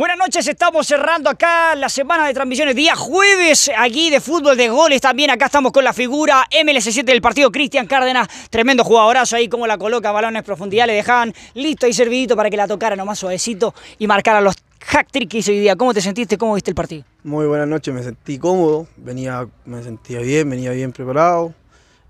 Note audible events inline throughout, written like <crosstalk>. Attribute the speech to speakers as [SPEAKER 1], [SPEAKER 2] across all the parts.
[SPEAKER 1] Buenas noches, estamos cerrando acá la semana de transmisiones. Día jueves, aquí de fútbol de goles también. Acá estamos con la figura MLC7 del partido, Cristian Cárdenas. Tremendo jugadorazo ahí, como la coloca, balones profundidad. Le dejaban listo y servidito para que la tocara nomás suavecito y marcara los hack tricks hoy día. ¿Cómo te sentiste? ¿Cómo viste el partido?
[SPEAKER 2] Muy buenas noches, me sentí cómodo. Venía, me sentía bien, venía bien preparado.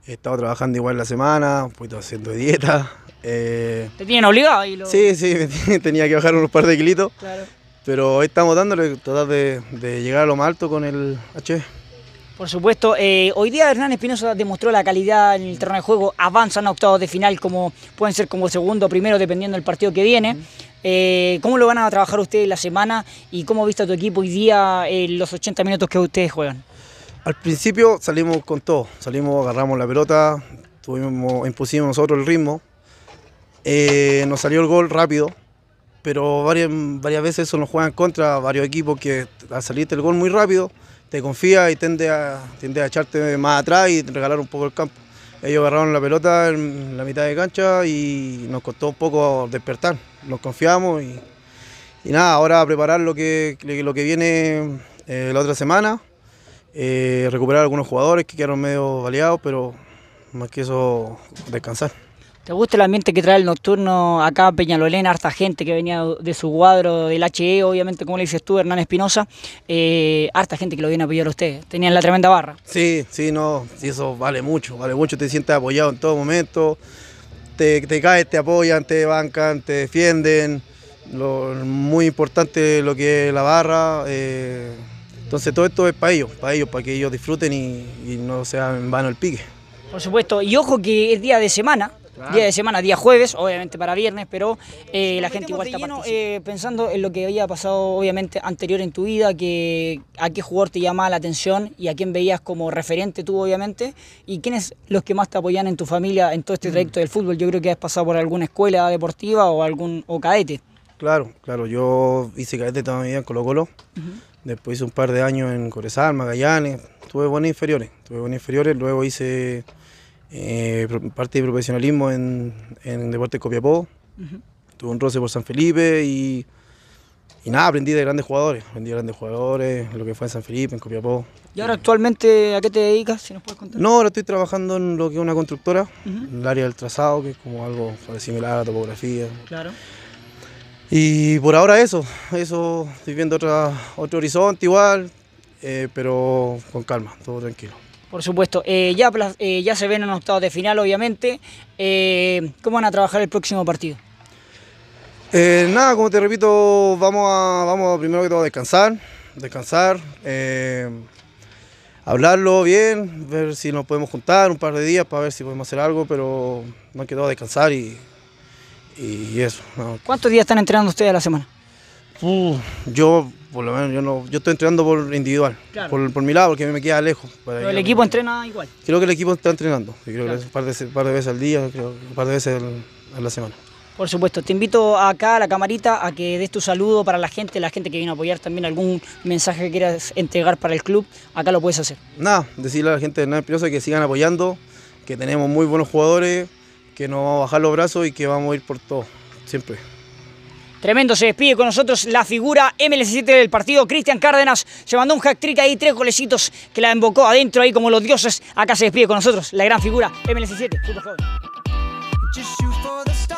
[SPEAKER 2] He estado trabajando igual la semana, un poquito haciendo dieta. Eh, ¿Te tienen obligado ahí? Lo... Sí, sí, <laughs> tenía que bajar unos par de kilitos. Claro. Pero hoy estamos dándole, tratar de, llegar a lo más alto con el H.
[SPEAKER 1] Por supuesto, eh, hoy día Hernán Espinosa demostró la calidad en el terreno de juego, avanzan a octavos de final como pueden ser como segundo o primero dependiendo del partido que viene. Eh, ¿Cómo lo van a trabajar ustedes la semana y cómo viste a tu equipo hoy día eh, los 80 minutos que ustedes juegan?
[SPEAKER 2] Al principio salimos con todo, salimos, agarramos la pelota, tuvimos, impusimos nosotros el ritmo, nos salió el gol rápido, pero varias, varias veces eso nos juega en contra varios equipos que al salirte el gol muy rápido te confía y tiende a, tiende a echarte más atrás y regalar un poco el campo. Ellos agarraron la pelota en la mitad de cancha y nos costó un poco despertar. Nos confiamos y, nada, ahora a preparar lo que, lo que viene eh, la otra semana, eh, recuperar algunos jugadores que quedaron medio baleados, pero más que eso, descansar.
[SPEAKER 1] ¿Te gusta el ambiente que trae el nocturno acá a Peñalolén? Harta gente que venía de su cuadro del HE, obviamente, como le dices tú, Hernán Espinosa. Eh, harta gente que lo viene a apoyar a usted. Tenían la tremenda barra.
[SPEAKER 2] Sí, sí, no, eso vale mucho, vale mucho. Te sientes apoyado en todo momento. Te, te caes, te apoyan, te bancan, te defienden. Lo, muy importante lo que es la barra. Eh, entonces todo esto es para ellos, para ellos, para que ellos disfruten y, y no sea en vano el pique.
[SPEAKER 1] Por supuesto, y ojo que es día de semana, día de semana, día jueves, obviamente para viernes, pero eh, eh, la gente igual está eh, Pensando en lo que había pasado, obviamente, anterior en tu vida, que a qué jugador te llamaba la atención y a quién veías como referente tú, obviamente, y quiénes los que más te apoyan en tu familia en todo este mm. trayecto del fútbol. Yo creo que has pasado por alguna escuela deportiva o algún o cadete. Claro,
[SPEAKER 2] claro, yo hice cadete toda mi vida en Colo Colo, después hice un par de años en Corezal, Magallanes, tuve buenas inferiores, tuve buenas inferiores, luego hice eh, parte de profesionalismo en, en Deporte Copiapó. Tuve un roce por San Felipe y, nada, aprendí de grandes jugadores. Aprendí de grandes jugadores, lo que fue en San Felipe, en Copiapó.
[SPEAKER 1] ¿Y ahora actualmente a qué te dedicas? No, ahora
[SPEAKER 2] estoy trabajando en lo que es una constructora, en el área del trazado, que es como algo similar a la topografía. Claro. Y por ahora eso, eso, estoy viendo otra, otro horizonte igual, eh, pero con calma, todo tranquilo.
[SPEAKER 1] Por supuesto. Eh, ya, eh, ya se ven en octavos de final, obviamente. Eh, ¿Cómo van a trabajar el próximo partido?
[SPEAKER 2] nada, como te repito, vamos a, vamos primero que todo a descansar, descansar, hablarlo bien, ver si nos podemos juntar un par de días para ver si podemos hacer algo, pero más que todo descansar y, eso.
[SPEAKER 1] ¿Cuántos días están entrenando ustedes a la semana? Uh,
[SPEAKER 2] yo, por lo menos, yo, no, yo estoy entrenando por individual, por, mi lado, porque a mí me queda lejos. Pero el equipo entrena igual. Creo que el equipo está entrenando, creo que un par de, veces al día, un par de veces a la semana.
[SPEAKER 1] Por supuesto, te invito acá a la camarita a que des tu saludo para la gente, la gente que viene a apoyar también, algún mensaje que quieras entregar para el club, acá lo puedes hacer.
[SPEAKER 2] Nada, decirle a la gente de Nueva que sigan apoyando, que tenemos muy buenos jugadores, que no vamos a bajar los brazos y que vamos a ir por todo, siempre.
[SPEAKER 1] Tremendo, se despide con nosotros la figura MLC7 del partido, Cristian Cárdenas. Se mandó un hack trick ahí, tres golecitos que la embocó adentro ahí como los dioses. Acá se despide con nosotros la gran figura MLC7,